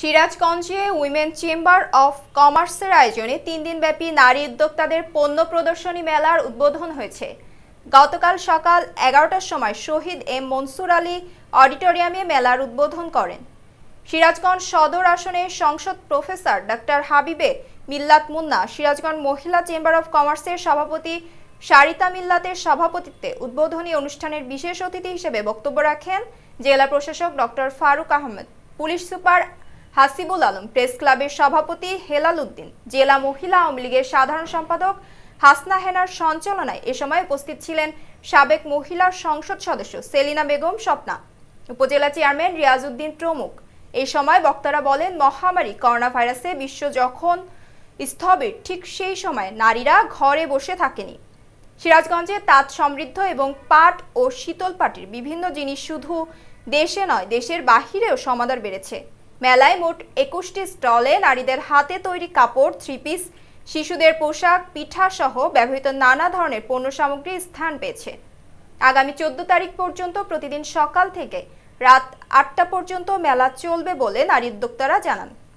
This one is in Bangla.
সিরাজগঞ্জে উইমেন চেম্বার অফ কমার্সের আয়োজনে তিন দিনব্যাপী নারী উদ্যোক্তাদের পণ্য প্রদর্শনী মেলার উদ্বোধন হয়েছে গতকাল সকাল এগারোটার সময় শহীদ এম মনসুর আলী অডিটোরিয়ামে মেলার উদ্বোধন করেন সিরাজগঞ্জ সদর আসনে সংসদ প্রফেসর ডাক্তার হাবিবে মিল্লাত মুন্না সিরাজগঞ্জ মহিলা চেম্বার অফ কমার্সের সভাপতি সারিতা মিল্লাতের সভাপতিত্বে উদ্বোধনী অনুষ্ঠানের বিশেষ অতিথি হিসেবে বক্তব্য রাখেন জেলা প্রশাসক doctor Faruk Ahmed police super Hasibul Alam press ক্লাবের সভাপতি হেলাল উদ্দিন জেলা মহিলা আওয়ামী লীগের সাধারণ সম্পাদক হাসনা হেনার সঞ্চালনায় এ সময় উপস্থিত ছিলেন সাবেক মহিলা সংসদ সদস্য সেলিনা বেগম স্বপ্না উপজেলা চেয়ারম্যান উদ্দিন প্রমুখ এই সময় বক্তারা বলেন মহামারী করোনা ভাইরাসে বিশ্ব যখন স্থবির ঠিক সেই সময় নারীরা ঘরে বসে থাকেনি সিরাজগঞ্জে তাঁত সমৃদ্ধ এবং পাট ও শীতল পাটির বিভিন্ন জিনিস শুধু দেশে নয় দেশের বাহিরেও সমাদার বেড়েছে মেলায় মোট একুশটি স্টলে নারীদের হাতে তৈরি কাপড় থ্রি পিস শিশুদের পোশাক পিঠা সহ ব্যবহৃত নানা ধরনের পণ্য সামগ্রী স্থান পেয়েছে আগামী চোদ্দ তারিখ পর্যন্ত প্রতিদিন সকাল থেকে রাত আটটা পর্যন্ত মেলা চলবে বলে নারী উদ্যোক্তারা জানান